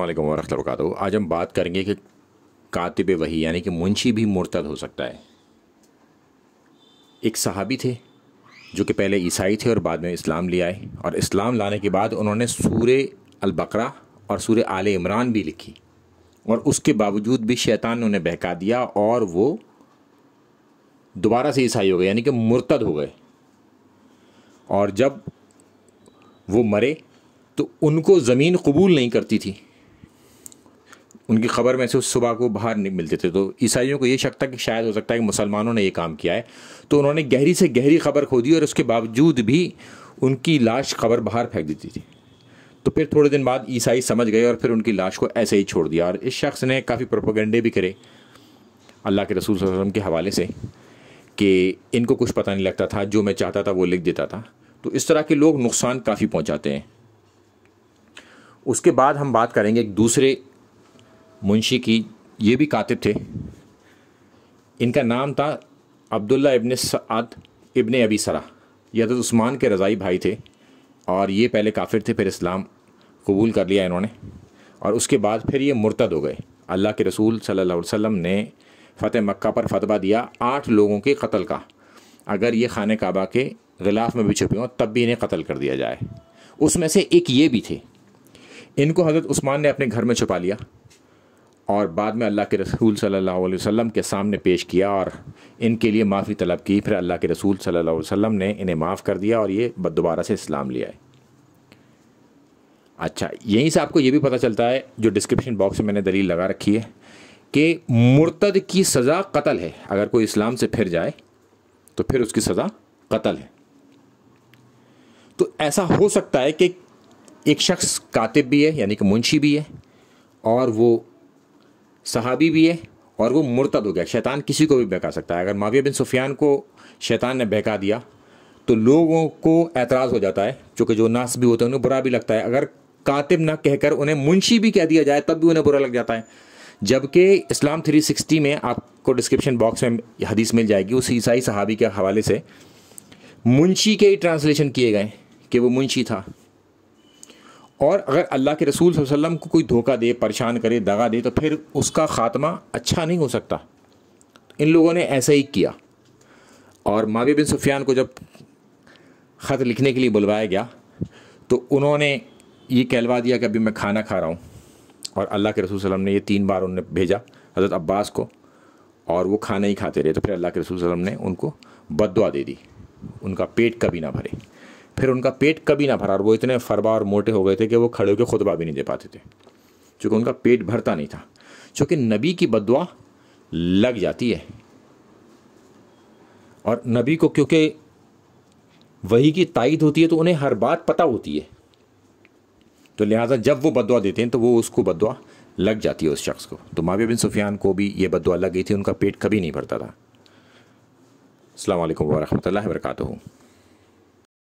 अल्लाम वरहमल वरक आज हम बात करेंगे कि कातिब वही यानी कि मुंशी भी मुर्तद हो सकता है एक सहाबी थे जो कि पहले ईसाई थे और बाद में इस्लाम ले आए और इस्लाम लाने के बाद उन्होंने सूर अलबकरा और सूर आल इमरान भी लिखी और उसके बावजूद भी शैतान ने उन्हें बहका दिया और वो दोबारा से ईसाई हो गए यानी कि मुर्तद हो गए और जब वो मरे तो उनको ज़मीन कबूल नहीं करती थी उनकी खबर में से उस सुबह को बाहर नहीं मिलते थे तो ईसाइयों को ये शक था कि शायद हो सकता है कि मुसलमानों ने ये काम किया है तो उन्होंने गहरी से गहरी खबर खोदी और उसके बावजूद भी उनकी लाश खबर बाहर फेंक देती थी तो फिर थोड़े दिन बाद ईसाई समझ गए और फिर उनकी लाश को ऐसे ही छोड़ दिया और इस शख्स ने काफ़ी प्रोपोगंडे भी करे अल्लाह के रसूल वसम के हवाले से कि इनको कुछ पता नहीं लगता था जो मैं चाहता था वो लिख देता था तो इस तरह के लोग नुकसान काफ़ी पहुँचाते हैं उसके बाद हम बात करेंगे एक दूसरे मुंशी की ये भी कातिब थे इनका नाम था अब्दुल्ला इब्ने सद इब्ने अबी सरा ये हजरत उस्मान के रज़ाई भाई थे और ये पहले काफिर थे फिर इस्लाम कबूल कर लिया इन्होंने और उसके बाद फिर ये मुर्तद हो गए अल्लाह के रसूल सल्लल्लाहु अलैहि वसल्लम ने फ़तेह मक्का पर फतवा दिया आठ लोगों के कत्ल का अगर ये खान काबा के गिलाफ में भी छुपे हों तब भी इन्हें कत्ल कर दिया जाए उसमें से एक ये भी थे इनको हज़रत उस्मान ने अपने घर में छुपा लिया और बाद में अल्लाह के रसूल सल्लल्लाहु अलैहि वसल्लम के सामने पेश किया और इनके लिए माफ़ी तलब की फिर अल्लाह के रसूल सल्लल्लाहु अलैहि वसल्लम ने इन्हें माफ़ कर दिया और ये दोबारा से इस्लाम ले आए अच्छा यहीं से आपको ये भी पता चलता है जो डिस्क्रिप्शन बॉक्स में मैंने दलील लगा रखी है कि मुर्तद की सज़ा कतल है अगर कोई इस्लाम से फिर जाए तो फिर उसकी सज़ा कतल है तो ऐसा हो सकता है कि एक शख्स कातिब भी है यानी कि मुंशी भी है और वो सहाबी भी है और वो मुर्तद हो गया शैतान किसी को भी बहका सकता है अगर माविया बिन सुफियान को शैतान ने बहका दिया तो लोगों को एतराज़ हो जाता है चूँकि जो नास भी होते हैं उन्हें बुरा भी लगता है अगर कातिब ना कहकर उन्हें मुंशी भी कह दिया जाए तब भी उन्हें बुरा लग जाता है जबकि इस्लाम 360 में आपको डिस्क्रिप्शन बॉक्स में हदीस मिल जाएगी उस ईसाई सहाबी के हवाले से मुंशी के ही ट्रांसलेशन किए गए कि वो मुंशी था और अगर अल्लाह के रसूल वसल्लम को कोई धोखा दे परेशान करे दगा दे तो फिर उसका ख़ात्मा अच्छा नहीं हो सकता इन लोगों ने ऐसा ही किया और मावी बिन सुफियान को जब ख़त लिखने के लिए बुलवाया गया तो उन्होंने ये कहलवा दिया कि अभी मैं खाना खा रहा हूँ और अल्लाह के रसूल वसलम ने ये तीन बार उन्हें भेजा हज़रत अब्बास को और वो खाना ही खाते रहे तो फिर अल्लाह के रसूल वसलम ने उनको बद दे दी उनका पेट कभी ना भरे फिर उनका पेट कभी ना भरा और वो इतने फरबा और मोटे हो गए थे कि वो खड़े होकर खुतबा भी नहीं दे पाते थे चूँकि उनका पेट भरता नहीं था चूँकि नबी की बदवा लग जाती है और नबी को क्योंकि वही की ताइद होती है तो उन्हें हर बात पता होती है तो लिहाजा जब वो बदवा देते हैं तो वो उसको बदवा लग जाती है उस शख्स को तो माविया बिन सुफियान को भी ये बदवा लग गई थी उनका पेट कभी नहीं भरता था अल्लाम वरहमल वर्का